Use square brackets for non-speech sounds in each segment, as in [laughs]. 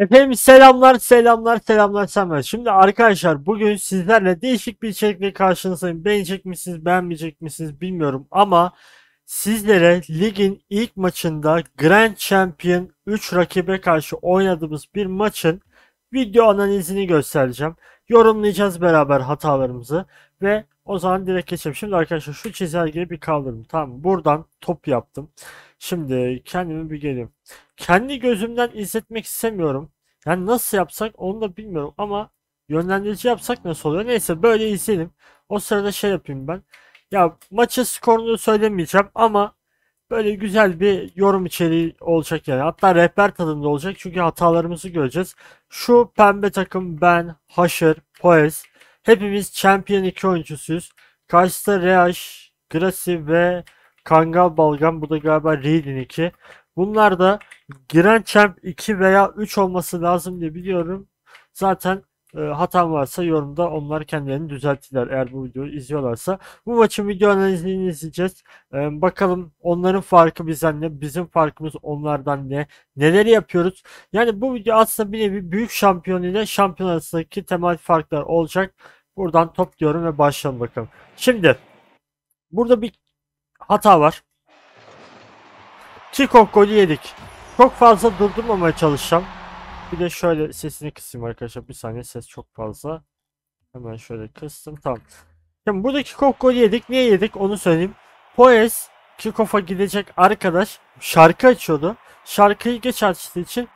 Efendim selamlar selamlar selamlar selamlar. Şimdi arkadaşlar bugün sizlerle değişik bir içerikle karşınızdayım. Beğenecek misiniz beğenmeyecek misiniz bilmiyorum ama sizlere ligin ilk maçında Grand Champion 3 rakibe karşı oynadığımız bir maçın video analizini göstereceğim. Yorumlayacağız beraber hatalarımızı ve o zaman direkt geçelim. Şimdi arkadaşlar şu çizelgeyi bir kaldırdım. Tamam buradan top yaptım. Şimdi kendimi bir geleyim. Kendi gözümden izletmek istemiyorum. Yani nasıl yapsak onu da bilmiyorum ama yönlendirici yapsak nasıl oluyor? Neyse böyle izleyelim. O sırada şey yapayım ben. Ya maçı skorunu söylemeyeceğim ama böyle güzel bir yorum içeriği olacak yani. Hatta rehber tadında olacak çünkü hatalarımızı göreceğiz. Şu pembe takım ben, Haşır, Poez, Hepimiz Champion 2 oyuncusuyuz. Karşıda Reaş, Grassi ve Kangal Balgan. Bu da galiba Raiden 2. Bunlar da giren Champ 2 veya 3 olması lazım diye biliyorum. Zaten e, ee, hatam varsa yorumda onlar kendilerini düzelttiler eğer bu videoyu izliyorlarsa. Bu maçın video analizini izleyeceğiz. E, bakalım onların farkı bizden ne, bizim farkımız onlardan ne, neleri yapıyoruz. Yani bu video aslında bir nevi büyük şampiyon ile şampiyon arasındaki temel farklar olacak. Buradan top diyorum ve başlayalım bakalım. Şimdi burada bir hata var. Kikon golü yedik. Çok fazla durdurmamaya çalışacağım. Bir de şöyle sesini kısayım arkadaşlar. Bir saniye ses çok fazla. Hemen şöyle kıstım. Tamam. Şimdi buradaki kok golü yedik. Niye yedik onu söyleyeyim. Poes kickoff'a gidecek arkadaş şarkı açıyordu. Şarkıyı geç açtığı için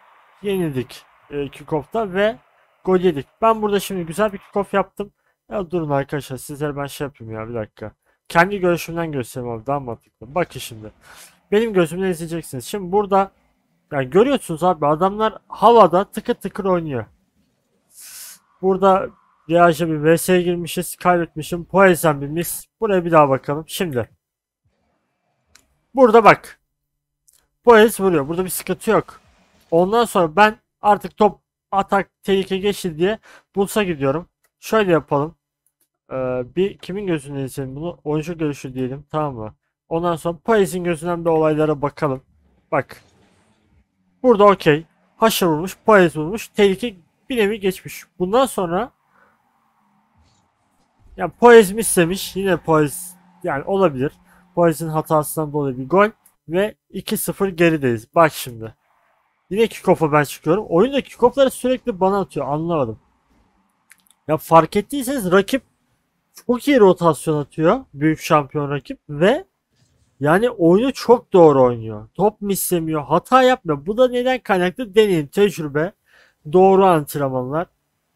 yenildik e, kickoff'ta ve gol yedik. Ben burada şimdi güzel bir kickoff yaptım. Ya durun arkadaşlar sizlere ben şey yapayım ya bir dakika. Kendi görüşümden göstereyim abi daha mantıklı. Bakın şimdi. Benim gözümden izleyeceksiniz. Şimdi burada yani görüyorsunuz abi adamlar havada tıkır tıkır oynuyor. Burada Diyaja bir VS'ye girmişiz. Kaybetmişim. Poezem bir mis. Buraya bir daha bakalım. Şimdi. Burada bak. Poez vuruyor. Burada bir sıkıntı yok. Ondan sonra ben artık top atak tehlike geçti diye bulsa gidiyorum. Şöyle yapalım. Ee, bir kimin gözünden izleyelim bunu? Oyuncu görüşü diyelim. Tamam mı? Ondan sonra Poez'in gözünden bir olaylara bakalım. Bak. Burada okey. haşır vurmuş, payız vurmuş. Tehlike bir nevi geçmiş. Bundan sonra yani Poez mi istemiş? Yine Poez yani olabilir. Poez'in hatasından dolayı bir gol ve 2-0 gerideyiz. Bak şimdi. Yine kickoff'a ben çıkıyorum. Oyunda kickoff'ları sürekli bana atıyor. Anlamadım. Ya fark ettiyseniz rakip çok iyi rotasyon atıyor. Büyük şampiyon rakip ve yani oyunu çok doğru oynuyor. Top mislemiyor, hata yapmıyor. Bu da neden kaynaklı? Deneyim, tecrübe, doğru antrenmanlar,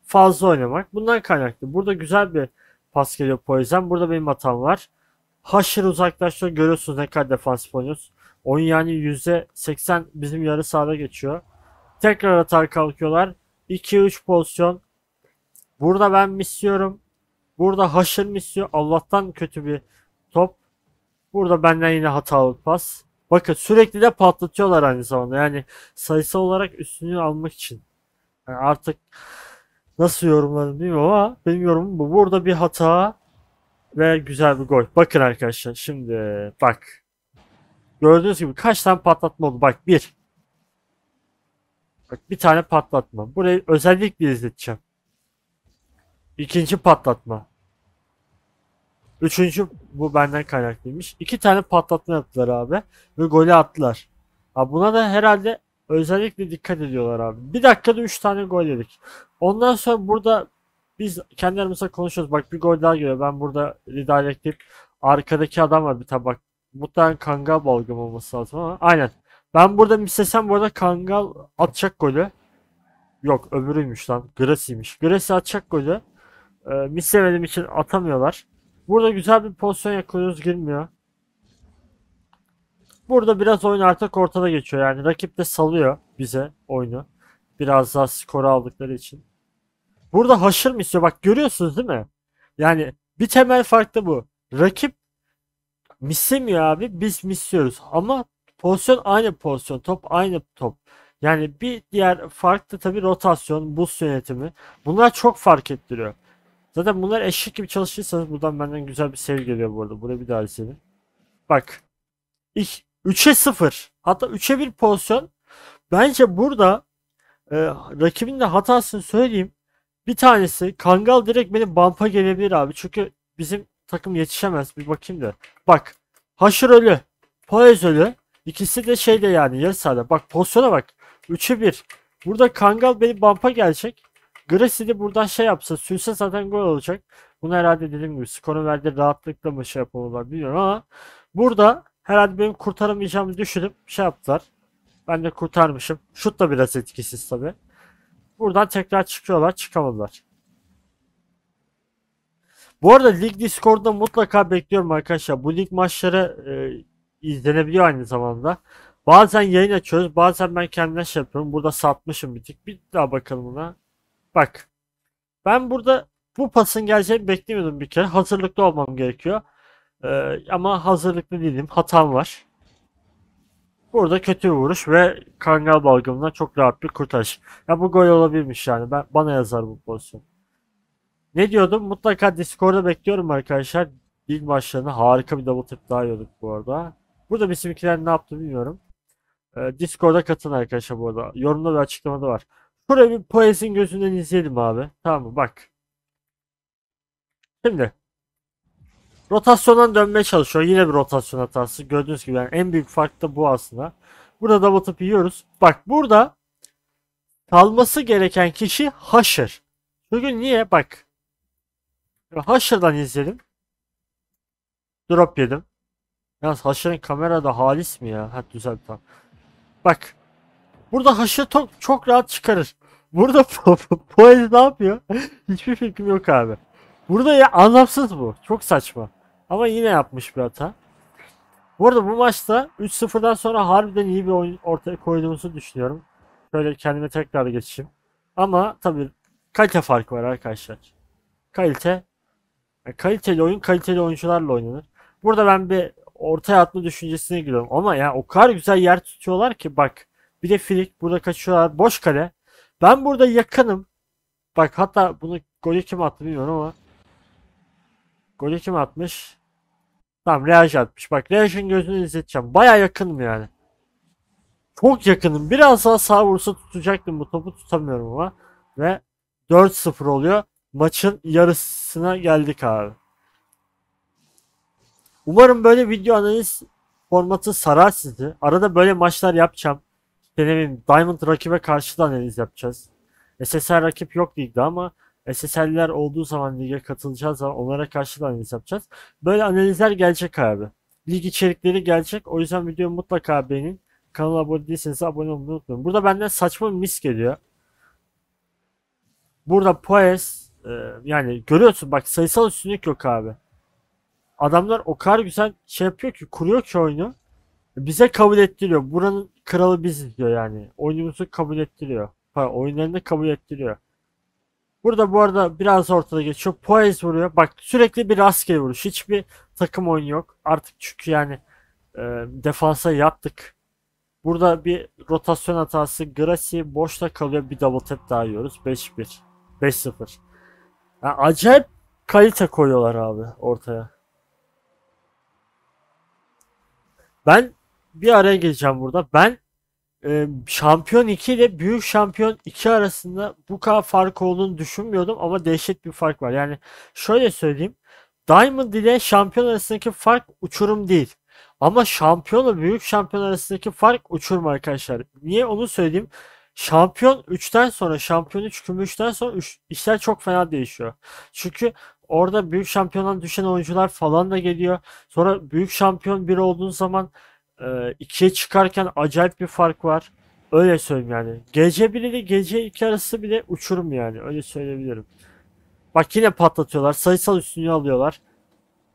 fazla oynamak. Bundan kaynaklı. Burada güzel bir pas geliyor Poizem. Burada benim hatam var. Haşır uzaklaştırıyor. Görüyorsunuz ne kadar defans oynuyoruz. Oyun yani %80 bizim yarı sahada geçiyor. Tekrar atar kalkıyorlar. 2-3 pozisyon. Burada ben misliyorum. Burada haşır misliyor. Allah'tan kötü bir top. Burada benden yine hatalı pas. Bakın sürekli de patlatıyorlar aynı zamanda. Yani sayısal olarak üstünü almak için. Yani artık nasıl yorumlarım bilmiyorum ama benim yorumum bu. Burada bir hata ve güzel bir gol. Bakın arkadaşlar şimdi bak. Gördüğünüz gibi kaç tane patlatma oldu. Bak bir. Bak bir tane patlatma. Burayı özellikle izleteceğim. İkinci patlatma. Üçüncü bu benden kaynaklıymış. İki tane patlatma yaptılar abi. Ve golü attılar. Abi buna da herhalde özellikle dikkat ediyorlar abi. Bir dakikada üç tane gol yedik. Ondan sonra burada biz kendi konuşuyoruz. Bak bir gol daha geliyor. Ben burada redirect'ip arkadaki adam var bir tabak. Mutlaka Kangal balgam olması lazım ama aynen. Ben burada istesem bu arada Kangal atacak golü. Yok öbürüymüş lan. Gresiymiş. Gresi atacak golü. Ee, istemedim için atamıyorlar. Burada güzel bir pozisyon yakalıyoruz girmiyor. Burada biraz oyun artık ortada geçiyor. Yani rakip de salıyor bize oyunu. Biraz daha skoru aldıkları için. Burada haşır mı istiyor? Bak görüyorsunuz değil mi? Yani bir temel fark da bu. Rakip mislemiyor abi. Biz misliyoruz. Ama pozisyon aynı pozisyon. Top aynı top. Yani bir diğer fark da tabii rotasyon, buz yönetimi. Bunlar çok fark ettiriyor. Zaten bunlar eşek gibi çalışırsanız buradan benden güzel bir sev geliyor bu arada. Buraya bir daha sevi. Bak. İlk 3'e 0. Hatta 3'e 1 pozisyon. Bence burada e, rakibin de hatasını söyleyeyim. Bir tanesi Kangal direkt beni bampa gelebilir abi. Çünkü bizim takım yetişemez. Bir bakayım da. Bak. Haşır ölü. Poez ölü. İkisi de şeyde yani yarı sahada. Bak pozisyona bak. 3'e 1. Burada Kangal beni bampa gelecek. Gracie buradan şey yapsa sürse zaten gol olacak. Bunu herhalde dediğim gibi skoru verdiği rahatlıkla mı şey yapıyorlar bilmiyorum ama burada herhalde benim kurtaramayacağımı düşünüp şey yaptılar. Ben de kurtarmışım. Şut da biraz etkisiz tabi. Buradan tekrar çıkıyorlar çıkamadılar. Bu arada lig Discord'da mutlaka bekliyorum arkadaşlar. Bu lig maçları e, izlenebiliyor aynı zamanda. Bazen yayın açıyoruz. Bazen ben kendime şey yapıyorum. Burada satmışım bir tık. Bir daha bakalım buna. Bak. Ben burada bu pasın geleceğini beklemiyordum bir kere. Hazırlıklı olmam gerekiyor. Ee, ama hazırlıklı değilim. Hatam var. Burada kötü bir vuruş ve Kangal balgımdan çok rahat bir kurtarış. Ya bu gol olabilmiş yani. Ben, bana yazar bu pozisyon. Ne diyordum? Mutlaka Discord'da bekliyorum arkadaşlar. İlk maçlarını harika bir double tip daha yiyorduk bu arada. Burada bizimkiler ne yaptı bilmiyorum. Ee, Discord'a katılın arkadaşlar bu arada. Yorumda ve açıklamada var. Şurayı bir Poes'in gözünden izleyelim abi. Tamam mı? Bak. Şimdi. Rotasyondan dönmeye çalışıyor. Yine bir rotasyon hatası. Gördüğünüz gibi yani en büyük fark da bu aslında. Burada double tap yiyoruz. Bak burada kalması gereken kişi Haşır. Bugün niye? Bak. Haşır'dan izledim. Drop yedim. Yalnız Haşır'ın kamerada halis mi ya? Ha düzel tamam. Bak. Burada haşır çok, çok rahat çıkarır. Burada [laughs] Poez ne yapıyor? [laughs] Hiçbir fikrim yok abi. Burada ya anlamsız bu. Çok saçma. Ama yine yapmış bir hata. Bu arada bu maçta 3-0'dan sonra harbiden iyi bir oyun ortaya koyduğumuzu düşünüyorum. Şöyle kendime tekrar geçeyim. Ama tabii kalite farkı var arkadaşlar. Kalite e, kaliteli oyun kaliteli oyuncularla oynanır. Burada ben bir ortaya atma düşüncesine giriyorum. Ama ya o kadar güzel yer tutuyorlar ki bak bir de Filik. Burada kaçıyorlar. Boş kale. Ben burada yakınım. Bak hatta bunu golü kim attı bilmiyorum ama. Golü kim atmış? Tamam Reaj atmış. Bak Reaj'ın gözünü izleteceğim. Baya yakınım yani. Çok yakınım. Biraz daha sağ vursa tutacaktım. Bu topu tutamıyorum ama. Ve 4-0 oluyor. Maçın yarısına geldik abi. Umarım böyle video analiz formatı sarar sizi. Arada böyle maçlar yapacağım. Demin Diamond rakibe karşı da analiz yapacağız. SSL rakip yok ligde ama SSL'ler olduğu zaman lige katılacağız, zaman onlara karşı da analiz yapacağız. Böyle analizler gelecek abi. Lig içerikleri gelecek. O yüzden videoyu mutlaka beğenin. Kanala abone değilseniz abone olmayı unutmayın. Burada benden saçma bir mis geliyor. Burada Poes e, yani görüyorsun bak sayısal üstünlük yok abi. Adamlar o kadar güzel şey yapıyor ki kuruyor ki oyunu bize kabul ettiriyor. Buranın kralı biziz diyor yani. Oyunumuzu kabul ettiriyor. Pardon, oyunlarını kabul ettiriyor. Burada bu arada biraz ortada geçiyor. poise vuruyor. Bak sürekli bir rastgele vuruş. Hiçbir takım oyun yok. Artık çünkü yani e, defansa yattık. Burada bir rotasyon hatası. grassi boşta kalıyor. Bir double tap daha yiyoruz. 5-1. 5-0. Yani acayip kalite koyuyorlar abi ortaya. Ben bir araya geleceğim burada. Ben e, şampiyon 2 ile büyük şampiyon 2 arasında bu kadar fark olduğunu düşünmüyordum ama dehşet bir fark var. Yani şöyle söyleyeyim. Diamond ile şampiyon arasındaki fark uçurum değil. Ama şampiyonla büyük şampiyon arasındaki fark uçurum arkadaşlar. Niye onu söyleyeyim? Şampiyon 3'ten sonra, şampiyon 3, gümüşten sonra 3, işler çok fena değişiyor. Çünkü orada büyük şampiyondan düşen oyuncular falan da geliyor. Sonra büyük şampiyon 1 olduğun zaman e, ikiye çıkarken acayip bir fark var. Öyle söyleyeyim yani. Gece 1 ile gece 2 arası bile uçurum yani. Öyle söyleyebilirim. Bak yine patlatıyorlar. Sayısal üstünü alıyorlar.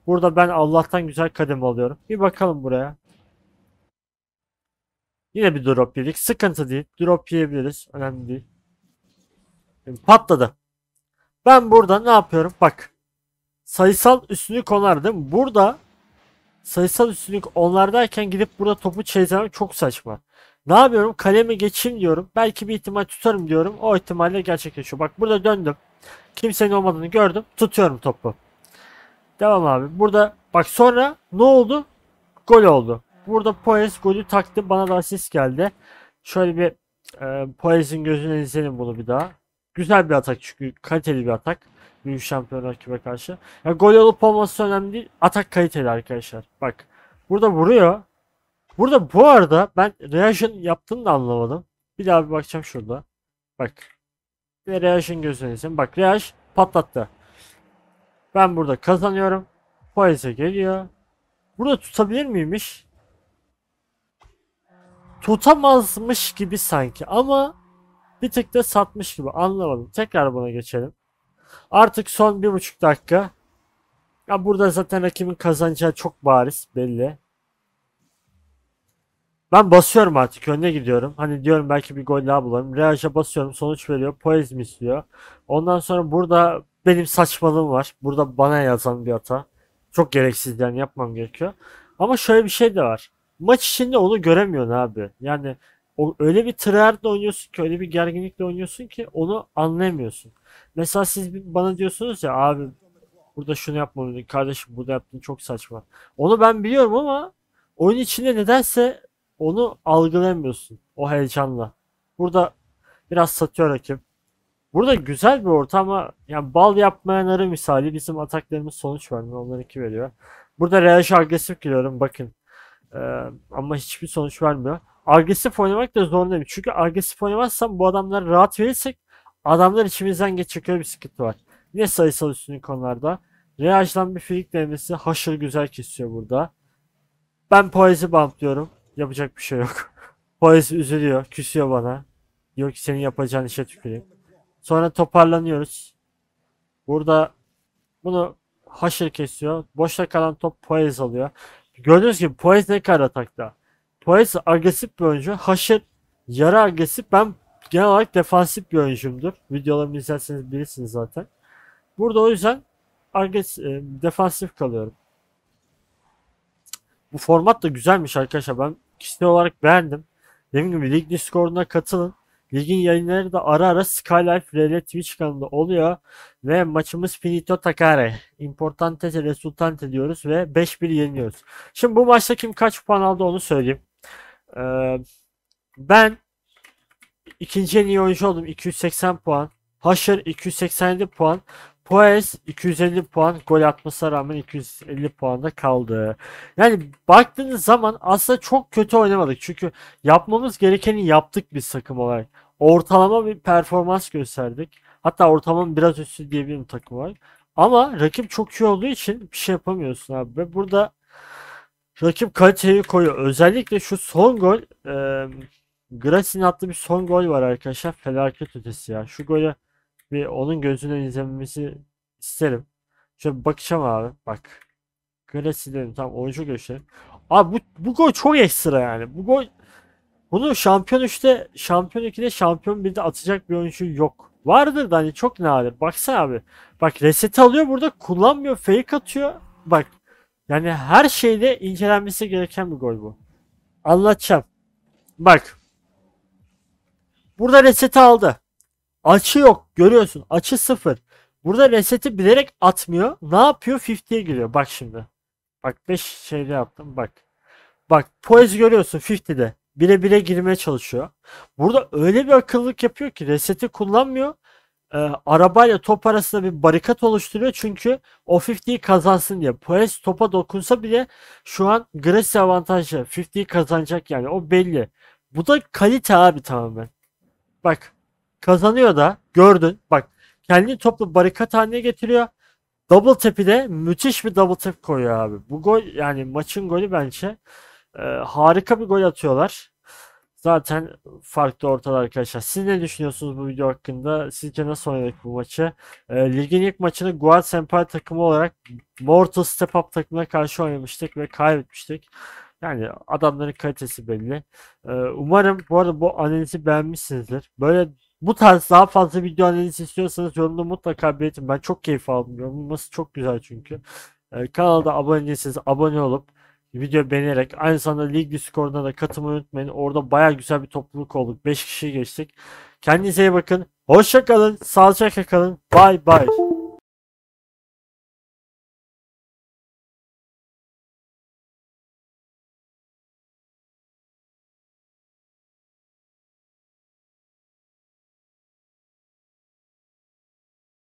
Burada ben Allah'tan güzel kadem alıyorum. Bir bakalım buraya. Yine bir drop yedik. Sıkıntı değil. Drop yiyebiliriz. Önemli değil. Şimdi patladı. Ben burada ne yapıyorum? Bak. Sayısal üstünü konar değil mi? Burada sayısal üstünlük onlardayken gidip burada topu çizmem çok saçma. Ne yapıyorum? kaleme geçeyim diyorum. Belki bir ihtimal tutarım diyorum. O ihtimalle gerçekleşiyor. Bak burada döndüm. Kimsenin olmadığını gördüm. Tutuyorum topu. Devam abi. Burada bak sonra ne oldu? Gol oldu. Burada Poyes golü taktı. Bana da asist geldi. Şöyle bir e, Poyes'in gözüne izleyelim bunu bir daha. Güzel bir atak çünkü kaliteli bir atak büyük şampiyon rakibe karşı. Ya gol olup olması önemli değil. Atak kaliteli arkadaşlar. Bak burada vuruyor. Burada bu arada ben reaction yaptığını da anlamadım. Bir daha bir bakacağım şurada. Bak. Ve reaction gözünüzün. Bak reaş patlattı. Ben burada kazanıyorum. Faize geliyor. Burada tutabilir miymiş? Tutamazmış gibi sanki ama bir tık da satmış gibi anlamadım. Tekrar buna geçelim. Artık son bir buçuk dakika. Ya burada zaten hakimin kazanacağı çok bariz belli. Ben basıyorum artık önüne gidiyorum. Hani diyorum belki bir gol daha bularım. Reaja basıyorum sonuç veriyor. Poez mi istiyor? Ondan sonra burada benim saçmalığım var. Burada bana yazan bir hata. Çok gereksizden yapmam gerekiyor. Ama şöyle bir şey de var. Maç içinde onu göremiyorsun abi. Yani o, öyle bir tryhardla oynuyorsun ki öyle bir gerginlikle oynuyorsun ki onu anlayamıyorsun. Mesela siz bana diyorsunuz ya abi burada şunu yapmalıydın kardeşim burada yaptın çok saçma. Onu ben biliyorum ama oyun içinde nedense onu algılamıyorsun o heyecanla. Burada biraz satıyor rakip. Burada güzel bir ortam ama yani bal yapmayan misali bizim ataklarımız sonuç vermiyor. onları iki veriyor. Burada reaş agresif giriyorum bakın. Ee, ama hiçbir sonuç vermiyor agresif oynamak da zorundayım. Çünkü agresif oynamazsam bu adamlar rahat verirsek adamlar içimizden geçecek bir sıkıntı var. Ne sayısal üstünlük konularda. Reaj'dan bir filik denemesi haşır güzel kesiyor burada. Ben Poez'i bantlıyorum. Yapacak bir şey yok. [laughs] Poez üzülüyor, küsüyor bana. Diyor ki senin yapacağın işe tüküreyim. Sonra toparlanıyoruz. Burada bunu haşır kesiyor. Boşta kalan top Poez alıyor. Gördüğünüz gibi Poez ne kadar atakta. Poyes agresif bir oyuncu. Haşet yarı agresif. Ben genel olarak defansif bir oyuncumdur. Videolarımı izlerseniz bilirsiniz zaten. Burada o yüzden agresif, e, defansif kalıyorum. Bu format da güzelmiş arkadaşlar. Ben kişisel olarak beğendim. Dediğim gibi lig Discord'una katılın. Ligin yayınları da ara ara Skylife RL Twitch kanalında oluyor. Ve maçımız finito takare. Importante resultante diyoruz ve 5-1 yeniyoruz. Şimdi bu maçta kim kaç puan aldı onu söyleyeyim. Ee, ben ikinci en iyi oyuncu oldum. 280 puan. Haşır 287 puan. Poes 250 puan gol atmasına rağmen 250 puanda kaldı. Yani baktığınız zaman aslında çok kötü oynamadık. Çünkü yapmamız gerekeni yaptık biz takım olarak. Ortalama bir performans gösterdik. Hatta ortalamanın biraz üstü diyebilirim takım olarak. Ama rakip çok iyi olduğu için bir şey yapamıyorsun abi. Ve burada rakip kaliteyi koyuyor. Özellikle şu son gol e, Graci'nin attığı bir son gol var arkadaşlar. Felaket ötesi ya. Şu golü bir onun gözünden izlememizi isterim. Şöyle bakacağım abi. Bak. Graci tam Tamam oyuncu gösterim. Abi bu, bu gol çok ekstra yani. Bu gol bunu şampiyon 3'te, şampiyon 2'de, şampiyon 1'de atacak bir oyuncu yok. Vardır da hani çok nadir. Baksana abi. Bak reset alıyor burada kullanmıyor. Fake atıyor. Bak yani her şeyde incelenmesi gereken bir gol bu. Anlatacağım. Bak. Burada reseti aldı. Açı yok. Görüyorsun. Açı sıfır. Burada reseti bilerek atmıyor. Ne yapıyor? 50'ye giriyor. Bak şimdi. Bak 5 şeyle yaptım. Bak. Bak Poez görüyorsun 50'de. Bire bire girmeye çalışıyor. Burada öyle bir akıllık yapıyor ki reseti kullanmıyor e, arabayla top arasında bir barikat oluşturuyor. Çünkü o 50'yi kazansın diye. Perez topa dokunsa bile şu an Grassi avantajı, 50'yi kazanacak yani. O belli. Bu da kalite abi tamamen. Bak kazanıyor da gördün. Bak kendini toplu barikat haline getiriyor. Double tap'i de müthiş bir double tap koyuyor abi. Bu gol yani maçın golü bence. E, harika bir gol atıyorlar zaten farklı ortada arkadaşlar. Siz ne düşünüyorsunuz bu video hakkında? Sizce nasıl oynadık bu maçı? E, ligin ilk maçını Guard Senpai takımı olarak Mortal Step Up takımına karşı oynamıştık ve kaybetmiştik. Yani adamların kalitesi belli. E, umarım bu arada bu analizi beğenmişsinizdir. Böyle bu tarz daha fazla video analizi istiyorsanız yorumda mutlaka belirtin. Ben çok keyif aldım. Yorumlaması çok güzel çünkü. E, ee, kanalda abone değilseniz abone olup video beğenerek aynı zamanda lig discorduna da katılmayı unutmayın. Orada baya güzel bir topluluk olduk. 5 kişi geçtik. Kendinize iyi bakın. Hoşça kalın. Sağlıcakla kalın. Bay bay.